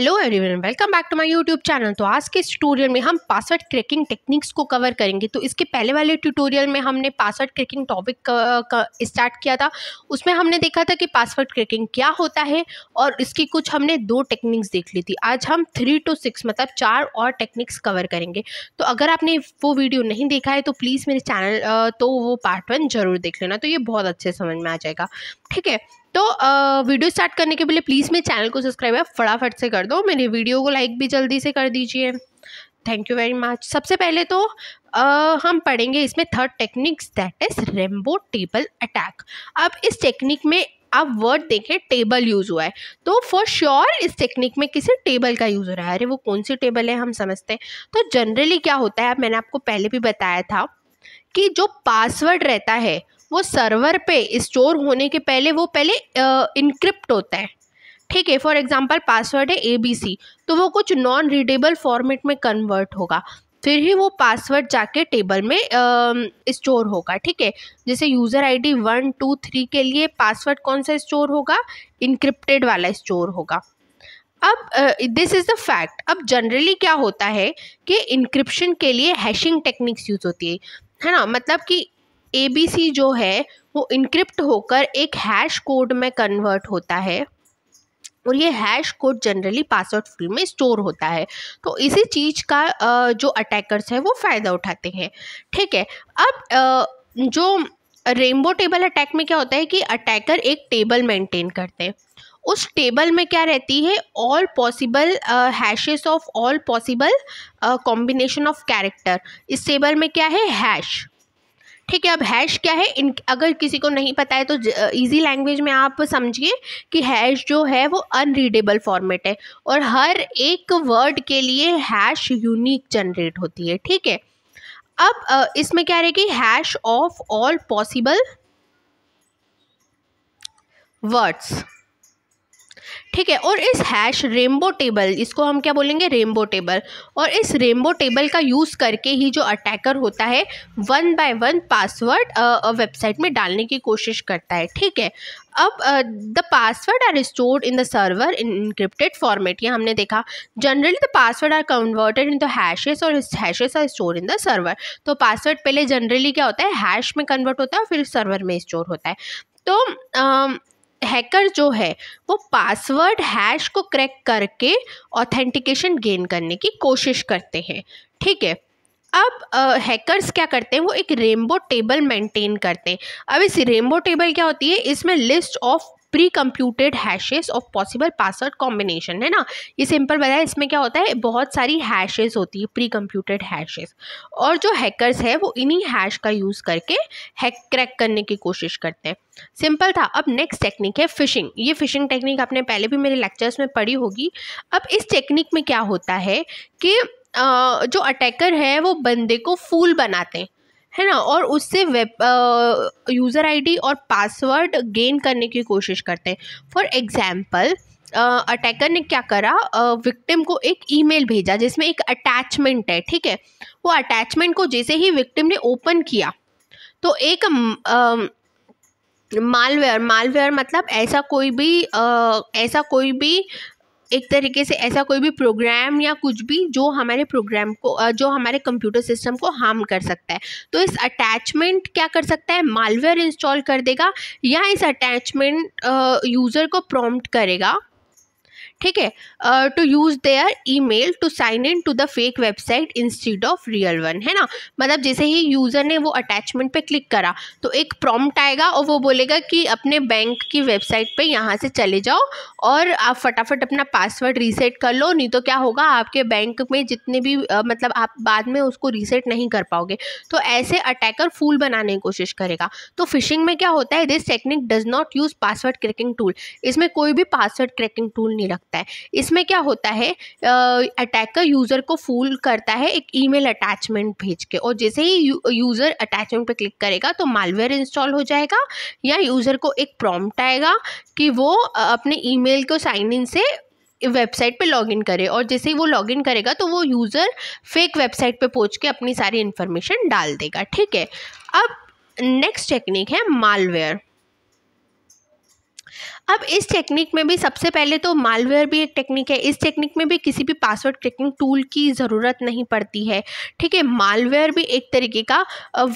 hello everyone welcome back to my YouTube channel तो आज के इस ट्यूटोरियल में हम पासवर्ड क्रैकिंग टेक्निक्स को कवर करेंगे तो इसके पहले वाले ट्यूटोरियल में हमने पासवर्ड क्रैकिंग टॉपिक का स्टार्ट किया था उसमें हमने देखा था कि पासवर्ड क्रैकिंग क्या होता है और इसकी कुछ हमने दो टेक्निक्स देख ली थी आज हम थ्री टू सिक्स मतलब चार और टेक्निक्स कवर करेंगे तो अगर आपने वो वीडियो नहीं देखा है तो प्लीज़ मेरे चैनल तो वो पार्ट वन ज़रूर देख लेना तो ये बहुत अच्छे समझ में आ जाएगा ठीक है तो आ, वीडियो स्टार्ट करने के पहले प्लीज़ मेरे चैनल को सब्सक्राइब आप फटाफट से कर दो मेरे वीडियो को लाइक भी जल्दी से कर दीजिए थैंक यू वेरी मच सबसे पहले तो आ, हम पढ़ेंगे इसमें third techniques that is rainbow table attack अब इस टेक्निक में आप वर्ड देखें टेबल यूज़ हुआ है तो फॉर श्योर sure, इस टेक्निक में किसी टेबल का यूज़ हो रहा है अरे वो कौन सी टेबल है हम समझते हैं तो जनरली क्या होता है मैंने आपको पहले भी बताया था कि जो पासवर्ड रहता है वो सर्वर पे स्टोर होने के पहले वो पहले इनक्रिप्ट होता है ठीक है फॉर एग्जांपल पासवर्ड है ए बी सी तो वो कुछ नॉन रीडेबल फॉर्मेट में कन्वर्ट होगा फिर ही वो पासवर्ड जाके टेबल में स्टोर होगा ठीक है जैसे user ID one two three के लिए पासवर्ड कौन सा स्टोर होगा इनक्रिप्टेड वाला स्टोर होगा अब दिस इज़ द फैक्ट अब जनरली क्या होता है कि इनक्रिप्शन के लिए हैशिंग टेक्निक्स यूज़ होती है है ना मतलब कि ए बी सी जो है वो इनक्रिप्ट होकर एक हैश कोड में कन्वर्ट होता है और ये hash code generally password free में स्टोर होता है तो इसी चीज़ का जो अटैकर्स हैं वो फ़ायदा उठाते हैं ठीक है अब जो रेनबो टेबल अटैक में क्या होता है कि अटैकर एक टेबल मेंटेन करते हैं उस टेबल में क्या रहती है all possible hashes of all possible combination of character इस टेबल में क्या है हैश ठीक है अब हैश क्या है इन अगर किसी को नहीं पता है तो ईजी लैंग्वेज में आप समझिए कि हैश जो है वो अनरीडेबल फॉर्मेट है और हर एक वर्ड के लिए हैश यूनिक जनरेट होती है ठीक है अब इसमें क्या रहेगी hash of all possible words ठीक है और इस हैश रेनबो टेबल इसको हम क्या बोलेंगे रेनबो टेबल और इस रेनबो टेबल का यूज़ करके ही जो अटैकर होता है one by one password website में डालने की कोशिश करता है ठीक है अब the password are stored in the server in encrypted format ये हमने देखा generally the password are converted in the hashes और hashes are store in the server तो पासवर्ड पहले जनरली क्या होता है हैश में कन्वर्ट होता है और फिर सर्वर में स्टोर होता है तो uh, हैकर जो है वो पासवर्ड हैश को क्रैक करके ऑथेंटिकेशन गेन करने की कोशिश करते हैं ठीक है अब हैकर्स uh, क्या करते हैं वो एक रेनबो टेबल मेंटेन करते हैं अब इस रेनबो टेबल क्या होती है इसमें list of pre computed hashes of possible password combination है ना ये सिंपल बताया इसमें क्या होता है बहुत सारी हैशेस होती है प्री कंप्यूटेड हैशेस और जो हैकर्स है वो इन्हीं हैश का यूज़ करके हैक क्रैक करने की कोशिश करते हैं सिंपल था अब नेक्स्ट टेक्निक है फिशिंग ये फिशिंग टेक्निक आपने पहले भी मेरे लेक्चर्स में पढ़ी होगी अब इस टेक्निक में क्या होता है कि जो अटैकर है वो बंदे को फूल बनाते हैं है ना और उससे वेब यूज़र आईडी और पासवर्ड गेन करने की कोशिश करते हैं फॉर एग्ज़ाम्पल अटैकर ने क्या करा विक्टिम को एक ईमेल भेजा जिसमें एक अटैचमेंट है ठीक है वो अटैचमेंट को जैसे ही विक्टिम ने ओपन किया तो एक मालवेयर मालवेयर मतलब ऐसा कोई भी uh, ऐसा कोई भी एक तरीके से ऐसा कोई भी प्रोग्राम या कुछ भी जो हमारे प्रोग्राम को जो हमारे कंप्यूटर सिस्टम को हार्म कर सकता है तो इस अटैचमेंट क्या कर सकता है मालवेयर इंस्टॉल कर देगा या इस अटैचमेंट यूज़र को प्रॉम्प्ट करेगा ठीक है to use their email to sign in to the fake website instead of real one है ना मतलब जैसे ही यूज़र ने वो अटैचमेंट पे क्लिक करा तो एक प्रॉम्प्ट आएगा और वो बोलेगा कि अपने बैंक की वेबसाइट पे यहाँ से चले जाओ और आप फटाफट अपना पासवर्ड रीसेट कर लो नहीं तो क्या होगा आपके बैंक में जितने भी आ, मतलब आप बाद में उसको रीसेट नहीं कर पाओगे तो ऐसे अटैकर फूल बनाने की कोशिश करेगा तो फिशिंग में क्या होता है this technique does not use password cracking tool इसमें कोई भी पासवर्ड क्रैकिंग टूल नहीं रखता सकता है इसमें क्या होता है अटैकर यूज़र को फूल करता है एक ईमेल अटैचमेंट भेज के और जैसे ही यूज़र अटैचमेंट पे क्लिक करेगा तो मालवेयर इंस्टॉल हो जाएगा या यूज़र को एक प्रॉम्प्ट आएगा कि वो अपने ईमेल को साइन इन से वेबसाइट पे लॉगिन करे और जैसे ही वो लॉगिन करेगा तो वो यूज़र फेक वेबसाइट पे पहुंच के अपनी सारी इन्फॉर्मेशन डाल देगा ठीक है अब नेक्स्ट टेक्निक है मालवेयर अब इस टेक्निक में भी सबसे पहले तो मालवेयर भी एक टेक्निक है इस टेक्निक में भी किसी भी पासवर्ड क्रैकिंग टूल की ज़रूरत नहीं पड़ती है ठीक है मालवेयर भी एक तरीके का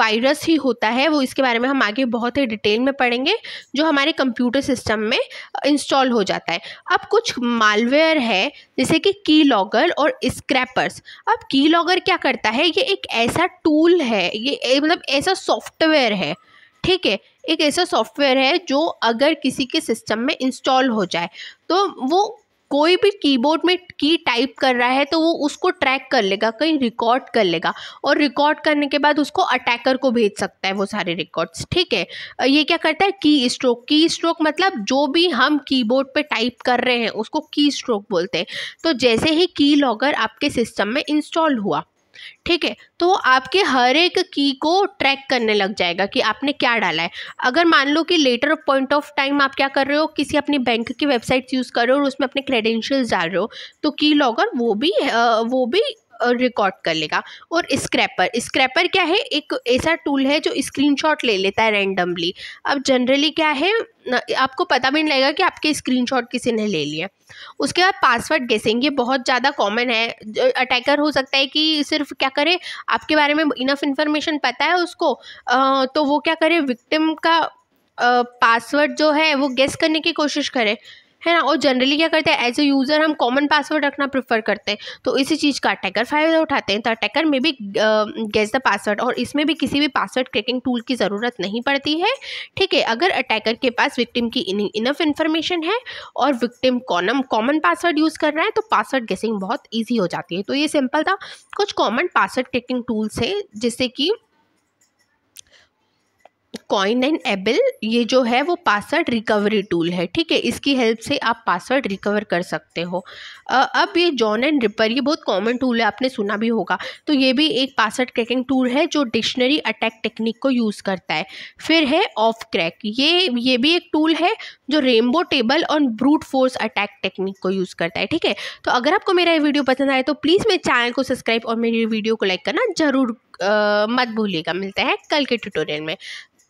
वायरस ही होता है वो इसके बारे में हम आगे बहुत ही डिटेल में पढ़ेंगे जो हमारे कंप्यूटर सिस्टम में इंस्टॉल हो जाता है अब कुछ मालवेयर है जैसे कि की लॉगर और स्क्रैपर्स अब की लॉगर क्या करता है ये एक ऐसा टूल है ये मतलब ऐसा सॉफ्टवेयर है ठीक है एक ऐसा सॉफ्टवेयर है जो अगर किसी के सिस्टम में इंस्टॉल हो जाए तो वो कोई भी कीबोर्ड में की टाइप कर रहा है तो वो उसको ट्रैक कर लेगा कहीं रिकॉर्ड कर लेगा और रिकॉर्ड करने के बाद उसको अटैकर को भेज सकता है वो सारे रिकॉर्ड्स ठीक है ये क्या करता है की स्ट्रोक की स्ट्रोक मतलब जो भी हम कीबोर्ड पे टाइप कर रहे हैं उसको की स्ट्रोक बोलते हैं तो जैसे ही की लॉगर आपके सिस्टम में इंस्टॉल हुआ ठीक है तो आपके हर एक की को ट्रैक करने लग जाएगा कि आपने क्या डाला है अगर मान लो कि लेटर पॉइंट ऑफ टाइम आप क्या कर रहे हो किसी अपनी बैंक की वेबसाइट यूज़ कर रहे हो और उसमें अपने क्रेडेंशियल्स डाल रहे हो तो की लॉगर वो भी वो भी रिकॉर्ड कर लेगा और स्क्रैपर स्क्रैपर क्या है एक ऐसा टूल है जो स्क्रीनशॉट ले लेता है रैंडमली अब जनरली क्या है आपको पता भी नहीं लगेगा कि आपके स्क्रीनशॉट किसी ने ले लिया उसके बाद पासवर्ड गेसिंग ये बहुत ज़्यादा कॉमन है अटैकर हो सकता है कि सिर्फ क्या करे आपके बारे में इनफ इन्फॉर्मेशन पता है उसको आ, तो वो क्या करे विक्टिम का पासवर्ड जो है वो गेस करने की कोशिश करे है ना और जनरली क्या करते हैं एज ए यूज़र हम कॉमन पासवर्ड रखना प्रीफर करते हैं तो इसी चीज़ का अटैकर फायदा उठाते हैं तो अटैकर में भी गेस द पासवर्ड और इसमें भी किसी भी पासवर्ड क्रैकिंग टूल की ज़रूरत नहीं पड़ती है ठीक है अगर अटैकर के पास विक्टिम की इनफ इन्फॉर्मेशन है और victim common common password use कर रहा है तो पासवर्ड गेसिंग बहुत ईजी हो जाती है तो ये सिंपल था कुछ कॉमन पासवर्ड क्रैकिंग टूल्स है जिससे कि कॉइन एंड एबल ये जो है वो पासवर्ड रिकवरी टूल है ठीक है इसकी हेल्प से आप पासवर्ड रिकवर कर सकते हो अब ये जॉन एंड रिपर ये बहुत कॉमन टूल है आपने सुना भी होगा तो ये भी एक पासवर्ड क्रैकिंग टूल है जो डिक्शनरी अटैक टेक्निक को यूज़ करता है फिर है ऑफ क्रैक ये ये भी एक टूल है जो रेनबो टेबल और ब्रूट फोर्स अटैक टेक्निक को यूज़ करता है ठीक है तो अगर आपको मेरा ये वीडियो पसंद आए तो प्लीज़ मेरे चैनल को सब्सक्राइब और मेरी वीडियो को लाइक करना ज़रूर मत भूलिएगा मिलते हैं कल के ट्यूटोरियल में